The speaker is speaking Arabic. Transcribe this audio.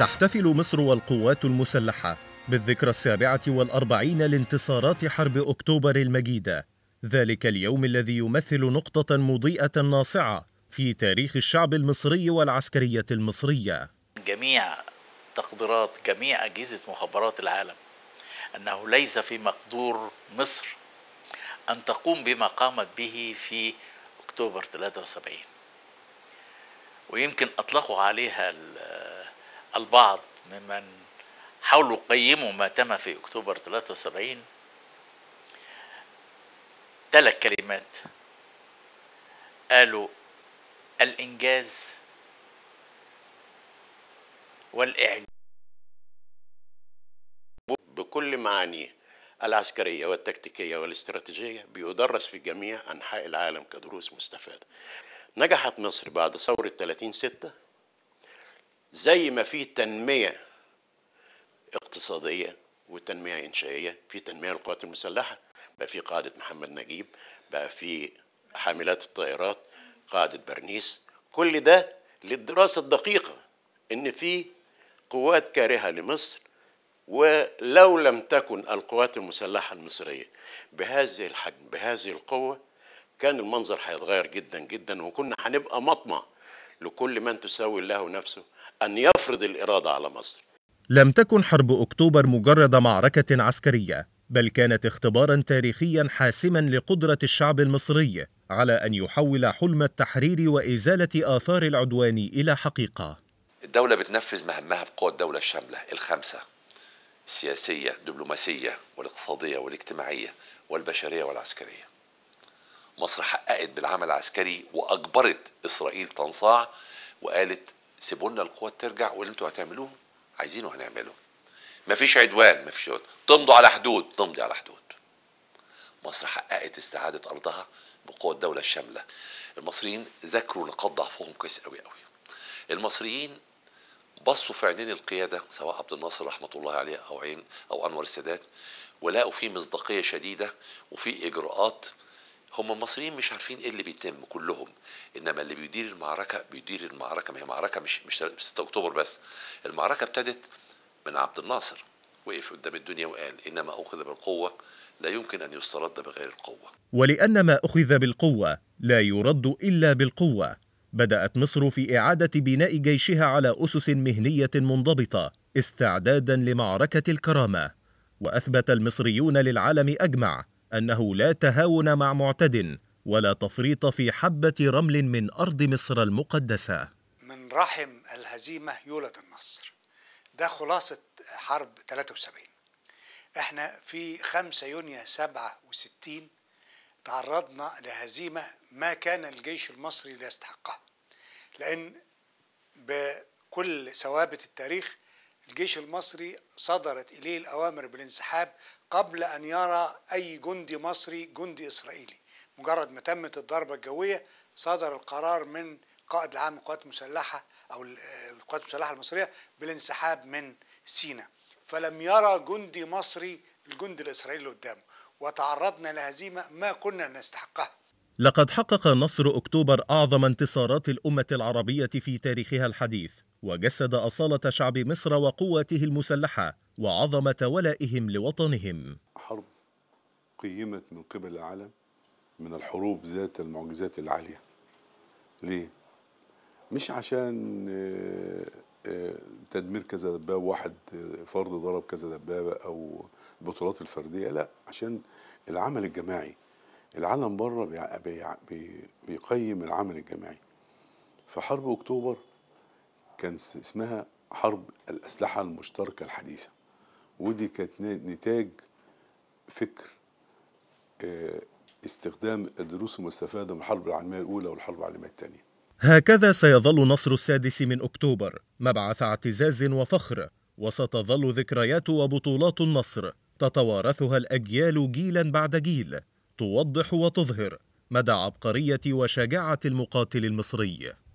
تحتفل مصر والقوات المسلحة بالذكرى السابعة والأربعين لانتصارات حرب أكتوبر المجيدة ذلك اليوم الذي يمثل نقطة مضيئة ناصعة في تاريخ الشعب المصري والعسكرية المصرية جميع تقديرات جميع أجهزة مخابرات العالم أنه ليس في مقدور مصر أن تقوم بما قامت به في أكتوبر 73 ويمكن أطلقوا عليها ال البعض ممن حاولوا يقيموا ما تم في أكتوبر 73 ثلاث كلمات قالوا الإنجاز والإعجاب بكل معانيه العسكرية والتكتيكية والاستراتيجية بيدرس في جميع أنحاء العالم كدروس مستفادة نجحت مصر بعد ثورة 30 6 زي ما في تنمية اقتصادية وتنمية إنشائية في تنمية للقوات المسلحة بقى في قاعدة محمد نجيب بقى في حاملات الطائرات قاعدة برنيس كل ده للدراسة الدقيقة إن في قوات كارهة لمصر ولو لم تكن القوات المسلحة المصرية بهذه الحجم بهذه القوة كان المنظر هيتغير جدا جدا وكنا هنبقى مطمع لكل من تساوي الله نفسه أن يفرض الإرادة على مصر لم تكن حرب أكتوبر مجرد معركة عسكرية بل كانت اختبارا تاريخيا حاسما لقدرة الشعب المصري على أن يحول حلم التحرير وإزالة آثار العدوان إلى حقيقة الدولة بتنفذ مهمها بقوى الدولة الشاملة الخمسة السياسية الدبلوماسية والاقتصادية والاجتماعية والبشرية والعسكرية مصر حققت بالعمل العسكري وأجبرت إسرائيل تنصاع وقالت سيبوا لنا القوة ترجع واللي انتوا هتعملوه عايزينه هنعمله مفيش عدوان مفيش عدوان تمضوا على حدود تمضي على حدود مصر حققت استعادة أرضها بقوة الدولة الشاملة المصريين ذاكروا نقاط ضعفهم كويس قوي قوي المصريين بصوا في عينين القيادة سواء عبد الناصر رحمة الله عليه أو عين أو أنور السادات ولقوا فيه مصداقية شديدة وفي إجراءات هم المصريين مش عارفين ايه اللي بيتم كلهم انما اللي بيدير المعركه بيدير المعركه ما هي معركه مش مش 6 اكتوبر بس المعركه ابتدت من عبد الناصر وقف قدام الدنيا وقال انما اخذ بالقوه لا يمكن ان يسترد بغير القوه ولان ما اخذ بالقوه لا يرد الا بالقوه بدات مصر في اعاده بناء جيشها على اسس مهنيه منضبطه استعدادا لمعركه الكرامه واثبت المصريون للعالم اجمع أنه لا تهاون مع معتد ولا تفريط في حبة رمل من أرض مصر المقدسة من رحم الهزيمة يولد النصر ده خلاصة حرب 73 احنا في 5 يونيو 67 تعرضنا لهزيمة ما كان الجيش المصري ليستحقها. لأن بكل ثوابت التاريخ الجيش المصري صدرت إليه الأوامر بالانسحاب قبل أن يرى أي جندي مصري جندي إسرائيلي مجرد ما تمت الضربة الجوية صدر القرار من قائد العام للقوات المسلحة أو القوات المسلحة المصرية بالانسحاب من سينا فلم يرى جندي مصري الجندي الإسرائيلي قدامه وتعرضنا لهزيمة ما كنا نستحقها لقد حقق نصر أكتوبر أعظم انتصارات الأمة العربية في تاريخها الحديث وجسد أصالة شعب مصر وقواته المسلحة وعظمة ولائهم لوطنهم حرب قيمت من قبل العالم من الحروب ذات المعجزات العالية ليه؟ مش عشان آه، آه، تدمير كذا دبابة واحد آه، فرد ضرب كذا دبابة أو البطولات الفردية لا عشان العمل الجماعي العالم بره بيقيم العمل الجماعي في حرب أكتوبر كان اسمها حرب الأسلحة المشتركة الحديثة ودي كانت نتاج فكر آه، استخدام الدروس المستفادة من الحرب العالمية الأولى والحرب العالمية الثانية هكذا سيظل نصر السادس من أكتوبر مبعث اعتزاز وفخر وستظل ذكريات وبطولات النصر تتوارثها الأجيال جيلا بعد جيل توضح وتظهر مدى عبقرية وشجاعة المقاتل المصري